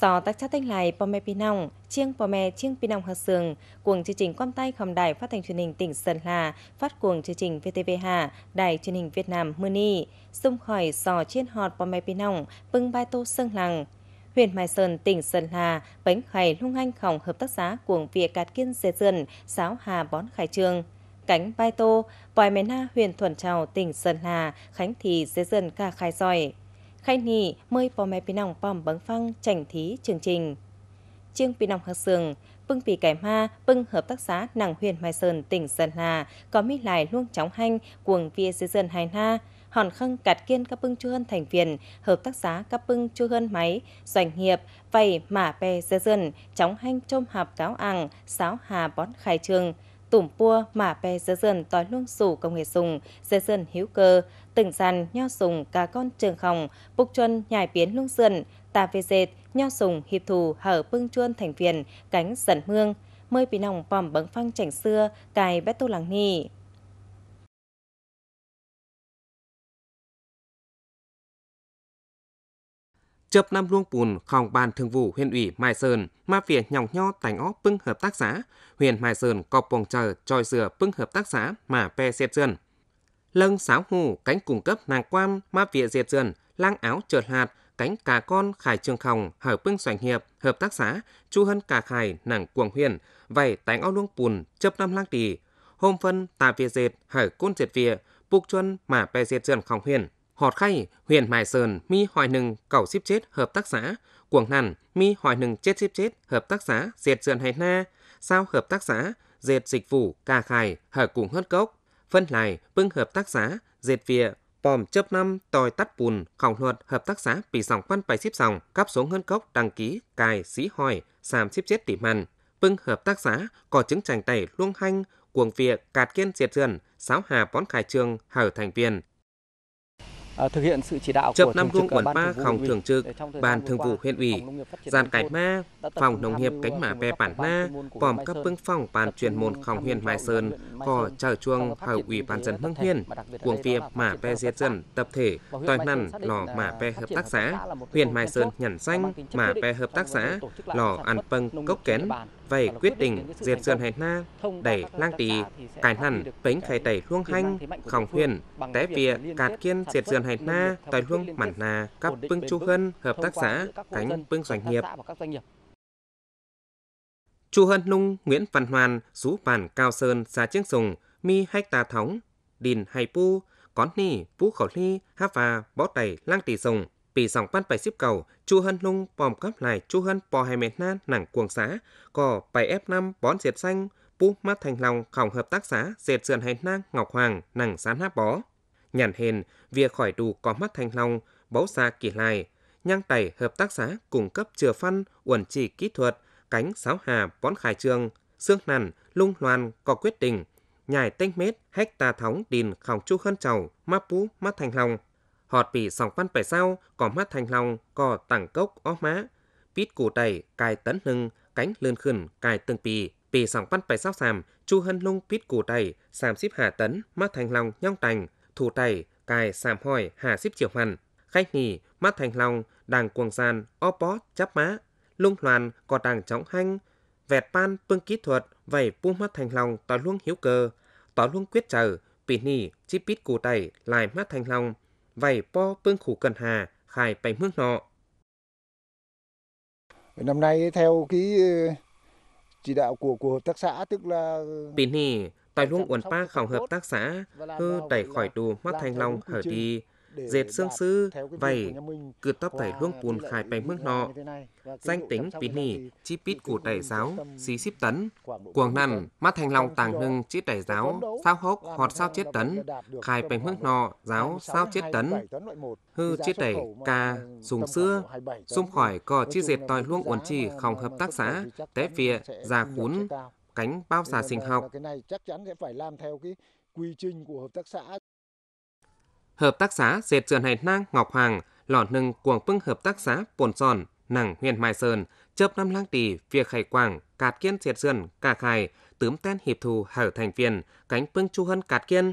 sò tắc chắc thanh lại pome pinong chiêng pome chiêng pinong hạt sường cuồng chương trình quan tay khom đài phát thanh truyền hình tỉnh sơn hà phát cuồng chương trình vtv hà đài truyền hình việt nam muni xung khỏi sò chiên họt pome pinong bưng bai tô sơn làng huyện Mai Sơn, tỉnh Sơn hà bánh khải lung anh khổng hợp tác xã cuồng Việt Cát Kiên Dê Dườn, sáo Hà Bón Khải Trương. Cánh Bai Tô, vòi Mè Na, huyện Thuần Trào, tỉnh Sơn hà Khánh Thị Dê Dườn ca Khai Giỏi khai nị mơi bò mè pì nòng bòm bấn phăng chảnh thí chương trình. Chương pì nòng hạc sường, bưng pì cải ma, bưng hợp tác xã nàng huyền Mai Sơn, tỉnh Sơn Hà, có mi lại luông chóng hanh, cuồng vía dưới dân hài na, hòn khăng cạt kiên các bưng chư hơn thành viên, hợp tác xã các bưng chư hơn máy, doanh nghiệp, vầy mả bè dê dân, chóng hanh trôm hạp cáo ằng sáo hà bón khai trường tủm pua mả pe dơ dần tỏi luông sủ công nghệ sùng dơ dần hữu cơ từng dàn nho sùng cá con trường khòng bục chuân nhài biến luông sườn tà về dệt nho sùng hiệp thù hở bưng chuôn thành phiền cánh dần mương mơi bị nòng bòm bấn phăng chảnh xưa cài bé tô lắng nhì chớp năm luông bùn khòng ban thường vụ huyện ủy Mai Sơn mà phía nhòng nho tánh ó pưng hợp tác xã, huyện Mai Sơn có bồng chờ tròi sửa pưng hợp tác xã mà pe diệt dân. lân sáo hù cánh cung cấp nàng quam mà phía diệt dân, lang áo trượt hạt, cánh cà con khải trường khòng hở pưng xoành hiệp hợp tác xã chu hân cà khải nàng cuồng huyền vậy tánh ó luông bùn chớp năm lang tỷ hôm phân tà phía dệt hở côn diệt vỉa buộc chuân mà pe diệt dân khòng huyền họt khay huyện Mai Sơn mi hoài nừng cầu xíp chết hợp tác xã, cuồng nằn mi hoài nừng chết xíp chết hợp tác xã diệt sườn hay na, sao hợp tác xã diệt dịch vụ cà khải hở cùng hớt cốc, phân lại bưng hợp tác xã diệt vịa pòm chớp năm tòi tắt bùn khẩu luật hợp tác xã pì sòng quan bài xíp sòng cắp xuống hơn cốc đăng ký cài sĩ hỏi sàm xíp chết tỉ mần bưng hợp tác xã có chứng chành tẩy luông hanh cuồng việc cạt kiên diệt dườn sáo hà bón khải trường hở thành viên Ờ, thực hiện sự chỉ đạo Chập năm Guông Quẩn Ba Phòng Thường trực Ban Thường vụ huyện ủy, Giàn cải Ma, Phòng Nông nghiệp Cánh Mã Bè Bản Na, Phòng Cấp Vương Phòng Bàn truyền môn Phòng huyện Mai Sơn, Cò Trở Chuông, Hầu ủy Ban dân Hưng Huyền, Cuồng Việt Mã Bè Diệt Dân, Tập thể, Tòi năn Lò Mã Bè Hợp tác xã, huyện Mai Sơn Nhẩn Xanh, Mã Bè Hợp tác xã, Lò Ăn Pâng, Cốc Kén, phải quyết định diệt dần hẻ na, đẩy lang tì, cải hẳn, bánh khai tẩy hương hanh, khỏng huyền, té vịa, cạt kiên diệt dần hẻ na, tài hương mặn nà, cấp bưng chu hân, hợp tác xã, cánh bưng doanh nghiệp. Chu Hân Nung, Nguyễn Văn Hoàn, Sú Bản Cao Sơn, Sa Chiếc Sùng, Mi Hách Tà thống Đìn Hay Pu, Cón Ni, Vũ Khẩu ly Há Và, Bó Tẩy, Lang Tỷ Sùng, bài xếp cầu chu hân nung bòm cắp lại chu hân bò hai mét nan nặng cuồng xá có bài ép năm bón diệt xanh pu mắt thành lòng khổng hợp tác xá dệt sườn hành nang ngọc hoàng nặng sán hát bó nhàn hền via khỏi đủ có mắt thành lòng bấu xa kỳ lại nhang tẩy hợp tác xá cung cấp chừa phân uẩn chỉ kỹ thuật cánh sáo hà bón khai trương xương nằn lung loan có quyết định nhài tênh mết hecta thóng đìn khổng chu hân trầu mắt pú mắt thành lòng họt bị sòng văn phải sau, có mắt thành lòng, có tẳng cốc ó má. Pít củ tẩy, cài tấn hưng, cánh lươn khẩn, cài tương pì. Pì sòng văn phải sau sàm, chu hân lung pít củ tẩy, sàm xíp hà tấn, mắt thành lòng nhong tành, thủ tẩy, cài sàm hỏi hà xíp triệu hẳn. Khách nghỉ, mắt thành lòng, đàng cuồng gian, ó bó, chắp má. Lung loàn, có đàng chóng hanh, vẹt pan pưng kỹ thuật, vẩy pu mắt thành lòng, tỏ luôn hiếu cơ. Tỏ luôn quyết trở, pì nỉ, chi pít củ tẩy, lại mắt thành lòng, vài po pương khủ cần hà khai bảy mương nọ. Năm nay theo cái ờ, chỉ đạo của của hợp tác xã tức là bình này, tài luôn uẩn pa khảo hợp tác xã hư đẩy khỏi tù mắt thanh long hở đi dệt xương sư, vảy, cử tóc tẩy hương buồn khai bánh mương nọ. Danh tính bí nỉ, chi pít của tẩy giáo, xí xíp tấn, cuồng nằn, mắt thành lòng tàng hưng chi tẩy giáo, sao hốc, họt sao chết tấn, khai bánh mương nọ, giáo sao chết tấn, hư chi tẩy, ca, dùng xưa, xung khỏi cò chi dệt tòi luông uẩn trì không hợp tác xã, té vịa, già khún, cánh bao xà sinh học. Cái này chắc chắn sẽ phải làm theo cái quy trình của hợp tác xã Hợp tác xã dệt sườn hải nang Ngọc Hoàng lò nâng cuồng bưng hợp tác xã Bồn sòn nàng huyện Mai Sơn, chớp năm lang tỳ việc khải quảng, cát kiên dệt sườn cà khải, tướm ten hiệp thù hở thành viên, cánh bưng chu hân cát kiên.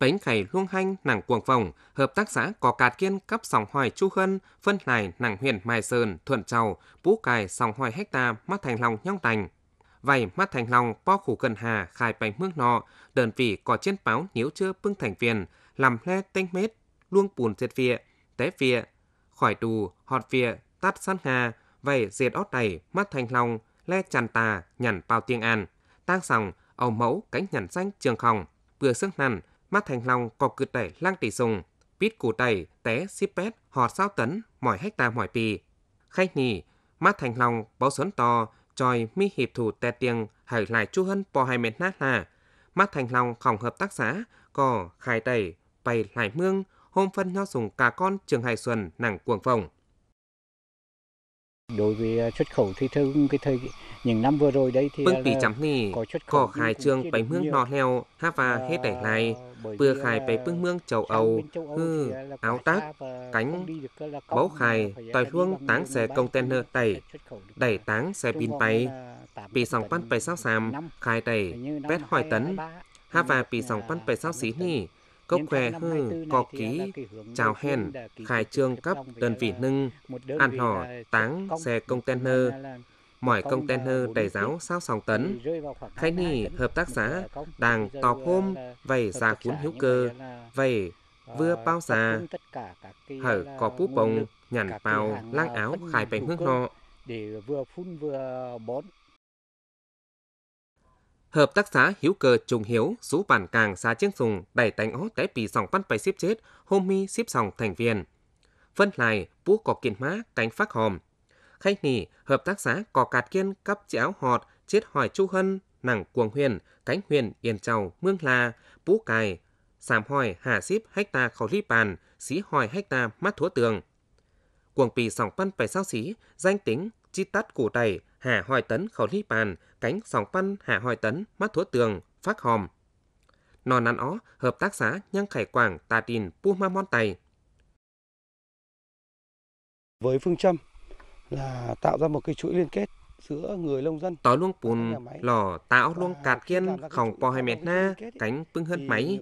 Bánh khải luông hanh nàng cuồng phòng, hợp tác xã có cát kiên cấp sòng hoài chu hân, phân lại nàng huyện Mai Sơn, thuận trầu, bú cài sòng hoài hecta mắt thành lòng nhong tành. Vậy mắt thành lòng po khủ cần hà khai bánh mương nọ, đơn vị có trên báo nhiễu chưa pưng thành viên, làm lê tênh mết, luông bùn diệt vịa, té vịa, khỏi tù, họt vịa, tắt sát hà, vậy diệt ót đầy, mắt thành lòng, lê chàn tà, nhằn bao tiếng an, tang sòng, ầu mẫu cánh nhằn xanh trường khòng, vừa sức nằn, mắt thành lòng có cự tẩy lang tỷ sùng, pít củ tẩy, té xíp pét, họt sao tấn, mỏi hách hecta mỏi pì. Khách nhì, mắt thành lòng báo xuân to, tròi mi hiệp thủ tè tiền hải lại chu hân po hai mệt nát là mắt thành lòng khổng hợp tác xã có khai tẩy bày lại mương, hôm phân nho sùng cả con trường Hải Xuân, nàng cuồng phòng. Đối với à, xuất khẩu thì thường cái thời những năm vừa rồi đấy thì Bưng tỷ chấm nì, có khai trương bánh mương nò heo, ha và hết đẩy lại, vừa khai bày bưng mương châu Âu, hư, à, áo tác, cánh, bấu khai, à, tòi luông táng xe container tẩy, đẩy táng xe pin bay, bị sòng pan bày sao xàm, khai đẩy, vét hoài tấn, ha và bị sòng pan bày sao xí nì, cốc khoe hư, hmm, co ký, chào hèn, khai trương cấp đơn vị nâng, ăn hò táng, xe container, mỏi container đầy giáo sao sòng tấn. Khai nì hợp tác xã đang tọp hôm vầy ra cuốn hữu cơ, vầy ờ, vừa bao già, hở có bú bồng, nhằn vào lang áo khai bánh hương họ. Để vừa phun vừa bón hợp tác xã hiếu cơ trùng hiếu sú bản càng xã chiếng sùng đẩy tánh ó té pì sòng văn bay xếp chết hôm mi xếp sòng thành viên phân lại bú cỏ kiện má cánh phát hòm khách nỉ hợp tác xã cò cạt kiên cắp chéo họt chết hỏi chu hân nàng cuồng huyền cánh huyền yên châu mương la bú cài sàm hỏi hà xíp ta khẩu lý bàn xí hỏi ta mắt thúa tường cuồng pì sòng văn bay sao xí danh tính chít tắt củ tẩy, hạ hoài tấn khẩu lý bàn, cánh sóng văn hạ hoài tấn, mắt thuốc tường, phát hòm. Nò nắn ó, hợp tác xã nhăng khải quảng, tà tìn, pu ma mon tày. Với phương châm là tạo ra một cái chuỗi liên kết tỏ luông bùn lò tạo luông cạt kiên khòng po hai mét na cánh pưng hơn máy.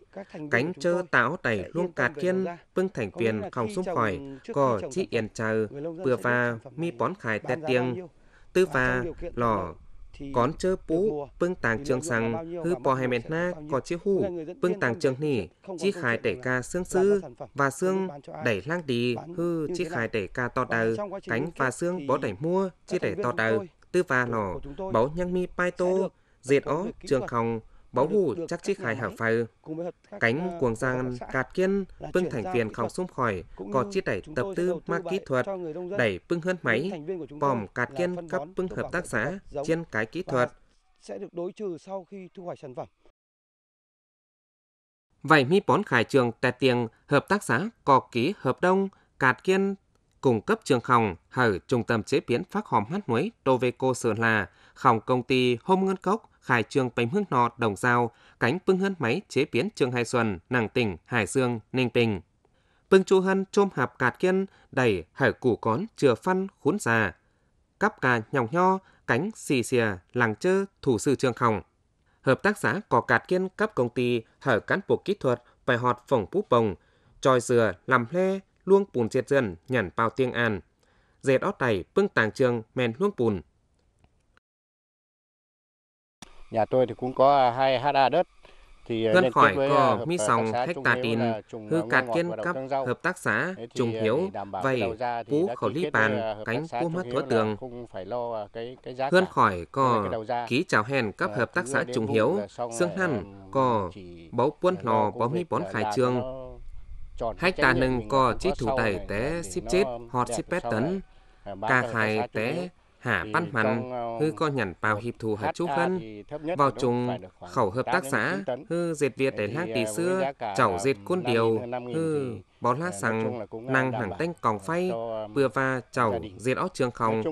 Cánh chơ tạo tẩy luông cạt kiên pưng thành tiền khòng xung khỏi. Cò chi yên chờ bừa và mi bón khai tét tiếng. Tư và lò Cón chơ pú pưng tàng trường rằng hư po hai mét na có chiếc hủ pưng tàng trường nỉ chi khai đẩy ca xương sư và xương đẩy lang đi hư chi khai đẩy ca to đầu cánh và xương bó đẩy mua chi đẩy to đầu tư và lò, báo nhang mi pai tô, diệt ó, trường khòng, báo hủ chắc chiếc hải hạ phai. Cánh cuồng ờ, giang cạt kiên, bưng thành viên khòng xung khỏi, có chiếc đẩy tập tư ma kỹ thuật, đẩy bưng hơn máy, vòng cạt kiên cấp bưng hợp tác xã, trên cái kỹ thuật. Sẽ được đối trừ sau khi thu hoạch sản phẩm. Vậy mi bón khải trường tại tiền hợp tác xã có ký hợp đồng, cạt kiên cung cấp trường khòng hở trung tâm chế biến phát hòm hát nuối Doveco Sơn La, khòng công ty Hôm Ngân Cốc, khai trương bánh hương nọ đồng giao, cánh pưng hân máy chế biến trường Hai Xuân, Nàng Tỉnh, Hải Dương, Ninh Bình. pưng chu hân chôm hạp cạt kiên, đẩy hở củ cón chừa phân khốn già. Cắp cà nhòng nho, cánh xì xìa, làng chơ, thủ sư trường khòng. Hợp tác xã có cạt kiên cấp công ty hở cán bộ kỹ thuật bài họt phòng phú bồng, tròi dừa, làm lê, luông bùn diệt dân nhản bao tiếng an. Dệt ót tày bưng tàng trường men luông bùn. Nhà tôi thì cũng có à, hai ha đất Gần à, khỏi có à, mi sòng khách tà tin hư cạt kiên cấp hợp tác xã trùng hiếu vầy cú khẩu lý bàn cánh cú mất thuở tường hơn khỏi có ký chào hèn cấp hợp tác xã trùng hiếu xương hăn có báu quân lò bó mi bón khai trương hách ta nâng co chí thủ tẩy té ship chết hot ship pet tấn ca khai té hả bắt mặn hư ờ, co nhằn bao hiệp thù hạt chú phân vào chung khẩu hợp tác xã hư dệt việt để ờ, ờ, lát tỷ xưa chảo dệt côn điều hư bó lá sằng năng hàng tanh còng phay bừa va chảo diệt ót trường khòng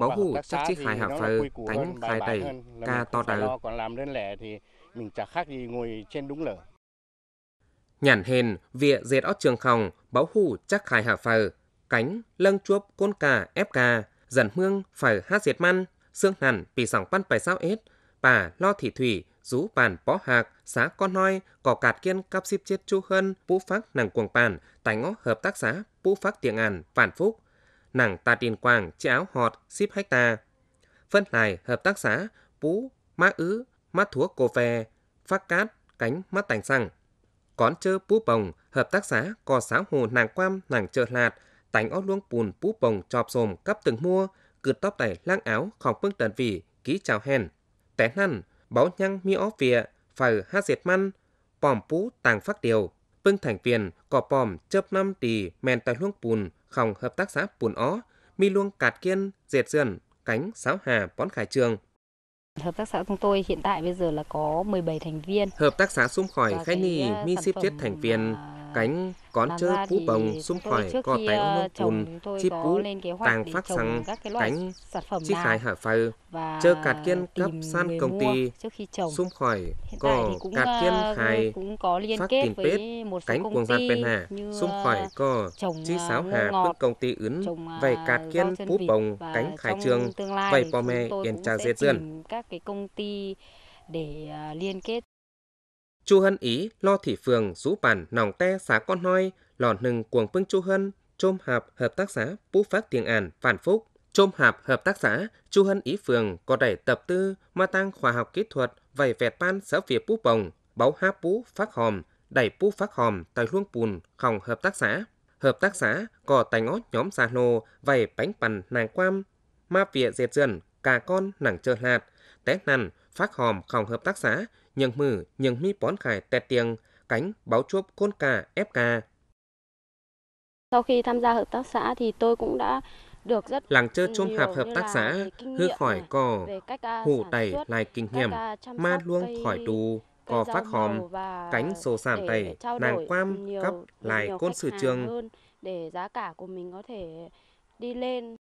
báu hủ chắc chiếc khai hạ phờ tánh khai đẩy ca to đầu còn làm đơn lẻ thì mình chả khác gì ngồi trên đúng lửa nhản hên, vịa dệt ót trường khòng, báo hủ chắc khai hạ phờ, cánh, lân chuốc, côn cà, ép cà, dần mương phở hát diệt man, xương hẳn, pì sòng pan bài sao ết, bà lo thị thủy, rú bàn bó hạc, xá con noi, cỏ cạt kiên cắp xíp chết chu hơn, bú phác nàng cuồng bàn, tài ngõ hợp tác xá bú phác tiện ngàn, phản phúc, nàng tà tiền quàng, chiếc áo họt, xíp hách ta. Phân lại hợp tác xá bú, má ứ, má thúa cô về, phát cát, cánh, mắt tành xăng. Cón chơ Pú Bồng, Hợp tác xã Cò Sáo Hồ Nàng Quam Nàng chợ Lạt, Tánh ó Luông Pùn Pú Bồng Chọp Sồm Cấp Từng Mua, Cượt Tóc Tẩy Lang Áo Khỏng Phương Tần Vỉ, Ký Chào Hèn. Té Năn, Báo Nhăng Mi Ó Vịa, Phở Ha Diệt Măn, Pòm Pú Tàng Phát Điều, Phương Thành Viền, Cò Pòm Chớp Năm Tì men Tài Luông Pùn, Khỏng Hợp tác xã Pùn Ó, Mi Luông Cạt Kiên, Diệt Dườn, Cánh Sáo Hà Bón Khải Trường. Hợp tác xã chúng tôi hiện tại bây giờ là có 17 thành viên. Hợp tác xã xung Khỏi khai Ni ờ, Mi ship Chết thành viên cánh con chơ phú bồng xung khỏi có tánh mông cùn chi phú tàng phát sang cánh chi khai hở phơ chơ cạt kiên cấp san công ty xung khỏi co cạt kiên ờ, khai phát tiền pết cánh cuồng gian bên hạ xung khỏi ờ, co chi sáo ờ, hà tức công ty ứng vậy cạt kiên phú bồng cánh khai trường vậy bò mẹ yên trà dệt dươn các cái công ty để liên kết Chu hân ý lo thị phường rú bản nòng te xá con hoi, lò nừng cuồng phương chu hân, chôm hạp hợp tác xã phú phát tiền ản phản phúc. Chôm hạp hợp tác xã chu hân ý phường có đẩy tập tư ma tăng khoa học kỹ thuật vầy vẹt ban sở việt phú bồng, báo háp phú phát hòm, đẩy phú phát hòm tại luông bùn khòng hợp tác xã. Hợp tác xã có tài ngót nhóm xà nô vầy bánh bằn nàng quam, ma vịa dệt dần, cà con nàng trơ hạt, té nằn phát hòm khòng hợp tác xã nhưng mử nhưng mi bón khải tẹt tiền cánh báo chuốc côn cà ép cà sau khi tham gia hợp tác xã thì tôi cũng đã được rất làng chơ chôm hạp hợp tác xã hư khỏi cò à, hủ tẩy lại kinh nghiệm à, ma luông khỏi tù cò phát hòm cánh sổ sản tẩy nàng quam cấp lại côn sử trường để giá cả của mình có thể đi lên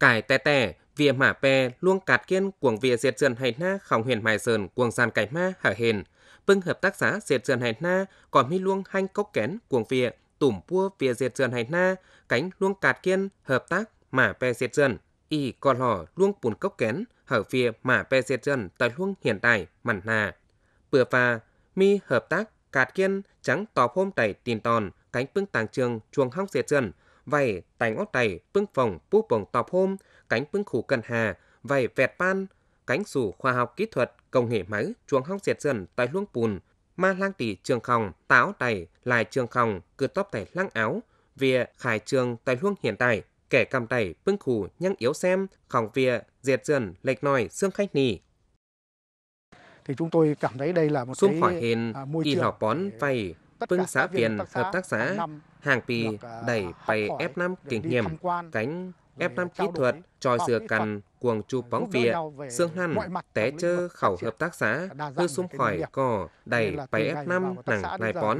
cải tè tè vì mã pè luôn cát kiên cuồng vía diệt dần hay na khòng huyền mài sơn cuồng sàn cải ma hở hền bưng vâng hợp tác xã diệt dần hay na còn mi luông hanh cốc kén cuồng vía tủm pua vía diệt dần hay na cánh luông cát kiên hợp tác mã pè diệt dần y còn lò luông bùn cốc kén hở vía mã pè diệt dần tại luông hiện tại mặn nà bừa và mi hợp tác cát kiên trắng tò hôm tại tin tòn cánh bưng tàng trường chuồng hong diệt dần vậy tành ót tẩy bưng phòng bú bồng tọp hôm cánh bưng khủ cần hà, vầy vẹt pan, cánh sủ khoa học kỹ thuật, công nghệ máy, chuồng hong diệt dần tại luông bùn, ma lang tỷ trường khòng, táo tẩy lại trường khòng, cứ tóc tẩy lăng áo, vìa khải trường tại luông hiện tại, kẻ cầm tẩy bưng khủ nhăng yếu xem, khòng vìa, diệt dần, lệch nòi, xương khách nì, thì chúng tôi cảm thấy đây là một Xuống cái khỏi hên, à, môi y trường bón vay bưng xã Viên hợp tác xã hàng pì à, đẩy bày F5 kinh nghiệm cánh F5 kỹ thuật, tròi dừa cằn, cuồng chu bóng vịa, xương hăn, té chơ khẩu hợp tác xã, hư xung khỏi cỏ, đẩy bày f năm nặng nài bón,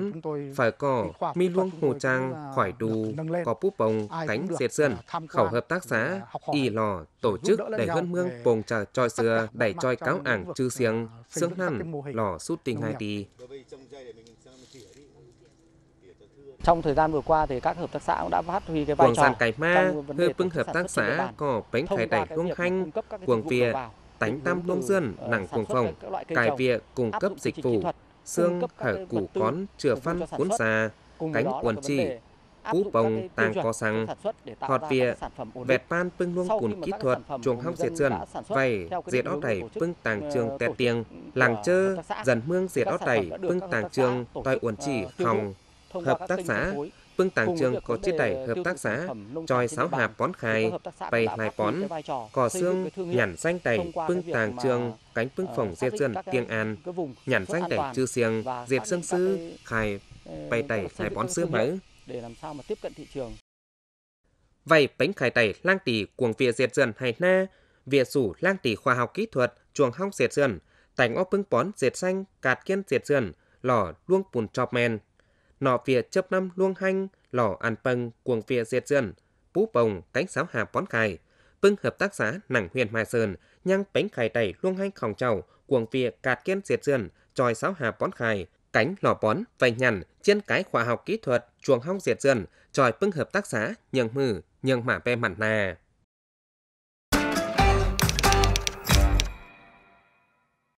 phải cỏ, mi luông hồ trang, khỏi đù, có búp bồng, cánh diệt sơn, khẩu hợp tác xã, y lò, tổ chức để hơn mương bồng trà tròi dừa, đẩy tròi cáo ảng trư à, xiềng, xương hăn, lò sút tinh hai tỷ trong thời gian vừa qua thì các hợp tác xã cũng đã phát huy cái vai trò. trong Cải Ma, hợp bưng hợp tác xã có bánh thải đẩy hương khanh, quảng vỉa, tánh tam nông dân, nặng cuồng phòng, cài vỉa cung cấp dịch vụ, xương hở củ cón, chừa phân cuốn xà, cánh quần chỉ, cú bông tàng co sang họt vỉa vẹt pan pưng luông cùn kỹ thuật chuồng hóc diệt sườn vầy diệt ót đẩy pưng tàng trường tẹt tiền làng chơ dần mương diệt ót đẩy pưng tàng trường toài uẩn chỉ hòng hợp tác xã, Vương Tàng Trường có chiếc đẩy hợp tác xã, tròi sáo hạp bón khai, bày hài bón, cỏ xương, nhản xanh tẩy, Vương Tàng Trường, cánh Vương ờ, Phổng Diệt Dân, Tiên An, nhản xanh tẩy Chư Siêng, Diệt Sương Sư, khai, ờ, bày tẩy hài bón sữa mỡ. Để làm sao mà tiếp cận thị trường. Vậy bánh khai tẩy lang tỷ cuồng vịa diệt dần hay na, vịa sủ lang tỷ khoa học kỹ thuật chuồng hóc diệt dần, tành ó bưng bón diệt xanh, cạt kiên diệt dần, lò luông bùn chọp men nọ phía chấp năm luông hanh, lò ăn bâng, cuồng phía diệt dân, bú bồng, cánh sáo hà bón cài, vưng hợp tác xã nặng huyền mai sơn, nhăng bánh khải tẩy luông hanh khòng trầu, cuồng phía cạt kiên diệt dân, tròi sáo hà bón cài, cánh lò bón, vầy nhằn, trên cái khoa học kỹ thuật, chuồng hong diệt dân, tròi vưng hợp tác xã, nhường mử, nhường mả bè mặn nà.